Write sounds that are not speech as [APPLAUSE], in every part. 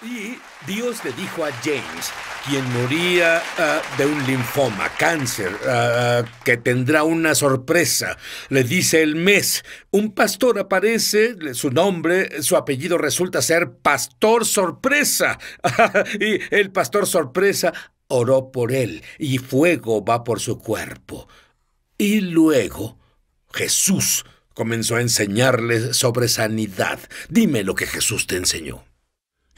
Y Dios le dijo a James, quien moría ah, de un linfoma, cáncer, ah, ah, que tendrá una sorpresa. Le dice el mes. Un pastor aparece, su nombre, su apellido resulta ser Pastor Sorpresa. [LAUGHS] y el Pastor Sorpresa oró por él y fuego va por su cuerpo. Y luego Jesús comenzó a enseñarles sobre sanidad. Dime lo que Jesús te enseñó.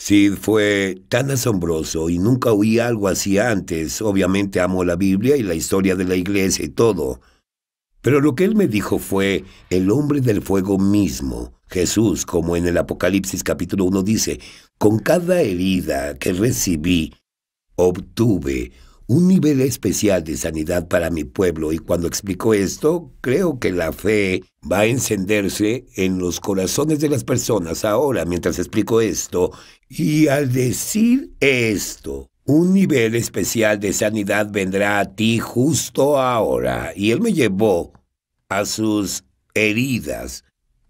Sí, fue tan asombroso y nunca oí algo así antes. Obviamente amo la Biblia y la historia de la iglesia y todo. Pero lo que él me dijo fue el hombre del fuego mismo. Jesús, como en el Apocalipsis capítulo 1 dice, con cada herida que recibí, obtuve un nivel especial de sanidad para mi pueblo y cuando explico esto, creo que la fe va a encenderse en los corazones de las personas ahora mientras explico esto. Y al decir esto, un nivel especial de sanidad vendrá a ti justo ahora. Y él me llevó a sus heridas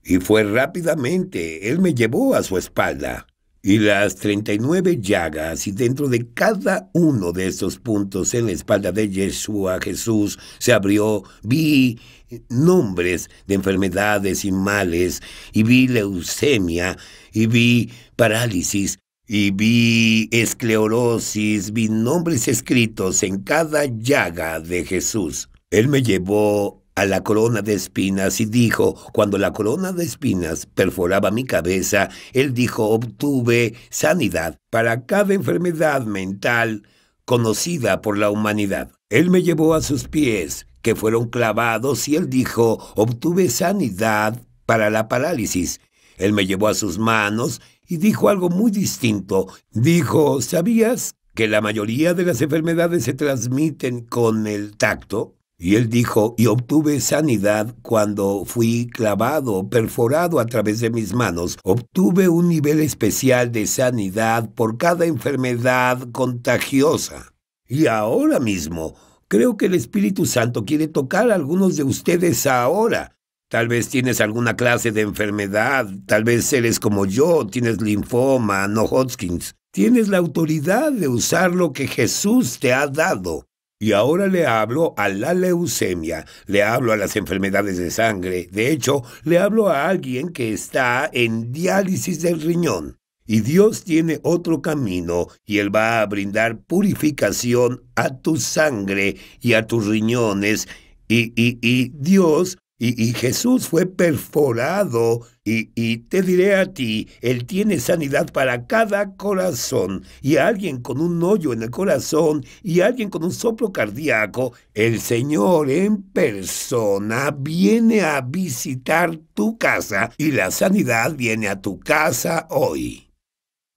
y fue rápidamente, él me llevó a su espalda. Y las 39 llagas, y dentro de cada uno de estos puntos en la espalda de Yeshua Jesús se abrió, vi nombres de enfermedades y males, y vi leucemia, y vi parálisis, y vi esclerosis, vi nombres escritos en cada llaga de Jesús. Él me llevó a la corona de espinas y dijo, cuando la corona de espinas perforaba mi cabeza, él dijo, obtuve sanidad para cada enfermedad mental conocida por la humanidad. Él me llevó a sus pies, que fueron clavados, y él dijo, obtuve sanidad para la parálisis. Él me llevó a sus manos y dijo algo muy distinto. Dijo, ¿sabías que la mayoría de las enfermedades se transmiten con el tacto? Y él dijo, y obtuve sanidad cuando fui clavado, perforado a través de mis manos. Obtuve un nivel especial de sanidad por cada enfermedad contagiosa. Y ahora mismo, creo que el Espíritu Santo quiere tocar a algunos de ustedes ahora. Tal vez tienes alguna clase de enfermedad, tal vez eres como yo, tienes linfoma, no Hodgkins. Tienes la autoridad de usar lo que Jesús te ha dado. Y ahora le hablo a la leucemia, le hablo a las enfermedades de sangre, de hecho, le hablo a alguien que está en diálisis del riñón. Y Dios tiene otro camino, y Él va a brindar purificación a tu sangre y a tus riñones. Y, y, Dios y, Jesús fue perforado y, te diré a ti, Él tiene sanidad para cada corazón. Y alguien con un hoyo en el corazón y alguien con un soplo cardíaco, el Señor en persona viene a visitar tu casa y la sanidad viene a tu casa hoy.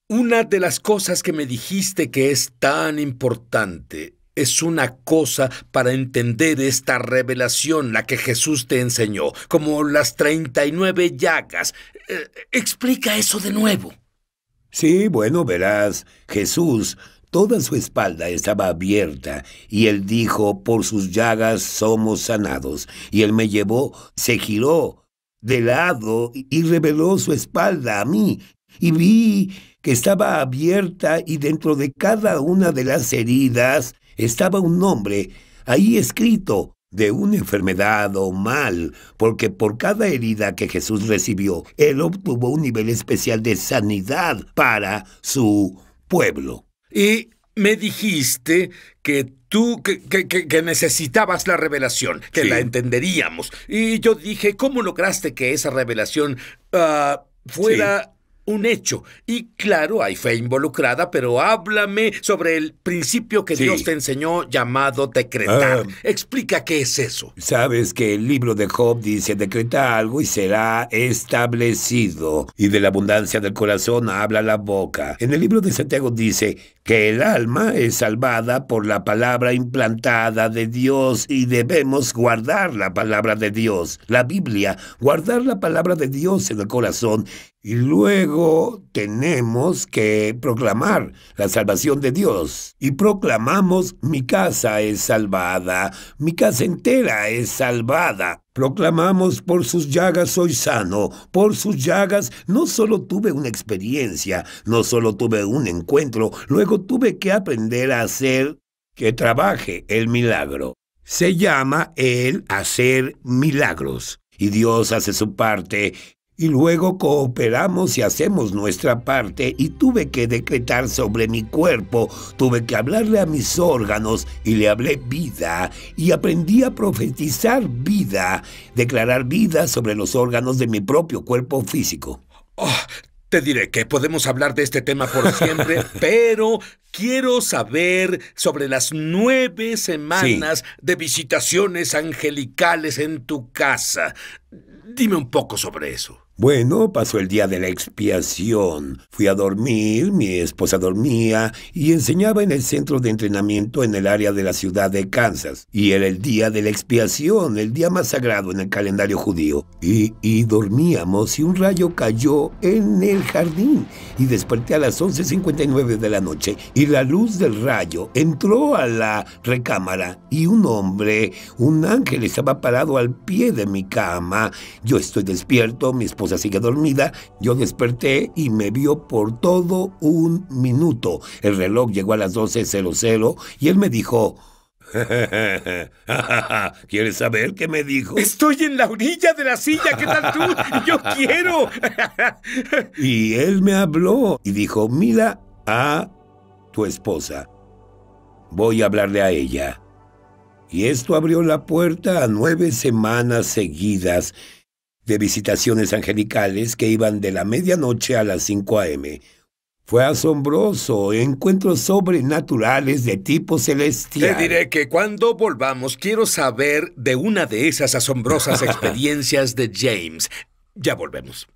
Una de las cosas que me dijiste que es tan importante es una cosa para entender esta revelación, la que Jesús te enseñó, como las 39 llagas. Eh, explica eso de nuevo. Sí, bueno, verás, Jesús, toda su espalda estaba abierta, y él dijo, por sus llagas somos sanados, y él me llevó, se giró de lado y reveló su espalda a mí, y vi que estaba abierta y dentro de cada una de las heridas estaba un nombre ahí escrito de una enfermedad o mal, porque por cada herida que Jesús recibió, él obtuvo un nivel especial de sanidad para su pueblo. Y me dijiste que tú, que, necesitabas la revelación, que la entenderíamos. Y yo dije, ¿cómo lograste que esa revelación ah, fuera un hecho. Y claro, hay fe involucrada, pero háblame sobre el principio que Dios te enseñó llamado decretar. Ah. Explica qué es eso. Sabes que el libro de Job dice, decreta algo y será establecido. Y de la abundancia del corazón habla la boca. En el libro de Santiago dice, que el alma es salvada por la palabra implantada de Dios y debemos guardar la palabra de Dios, la Biblia, guardar la palabra de Dios en el corazón y luego tenemos que proclamar la salvación de Dios. Y proclamamos mi casa es salvada, mi casa entera es salvada. Proclamamos por sus llagas soy sano, por sus llagas no solo tuve una experiencia, no solo tuve un encuentro, luego tuve que aprender a hacer que trabaje el milagro. Se llama el hacer milagros. Y Dios hace su parte y luego cooperamos y hacemos nuestra parte y tuve que decretar sobre mi cuerpo, tuve que hablarle a mis órganos y le hablé vida y aprendí a profetizar vida, declarar vida sobre los órganos de mi propio cuerpo físico. Oh, te diré que podemos hablar de este tema por siempre, [LAUGHS] pero quiero saber sobre las nueve semanas de visitaciones angelicales en tu casa. Dime un poco sobre eso. Bueno, pasó el día de la expiación. Fui a dormir, mi esposa dormía y enseñaba en el centro de entrenamiento en el área de la ciudad de Kansas. Y era el día de la expiación, el día más sagrado en el calendario judío. Y, dormíamos y un rayo cayó en el jardín. Y desperté a las 11.59 de la noche y la luz del rayo entró a la recámara y un hombre, un ángel, estaba parado al pie de mi cama yo estoy despierto, mi esposa sigue dormida, yo desperté y me vio por todo un minuto. El reloj llegó a las 12.00 y él me dijo, [LAUGHS] ¿Quieres saber qué me dijo? Estoy en la orilla de la silla, ¿qué tal tú? [LAUGHS] Yo quiero. y él me habló y dijo, mira a tu esposa. Voy a hablarle a ella y esto abrió la puerta a nueve semanas seguidas de visitaciones angelicales que iban de la medianoche a las 5 a.m. Fue asombroso, encuentros sobrenaturales de tipo celestial. Te diré que cuando volvamos quiero saber de una de esas asombrosas [LAUGHS] experiencias de James. Ya volvemos.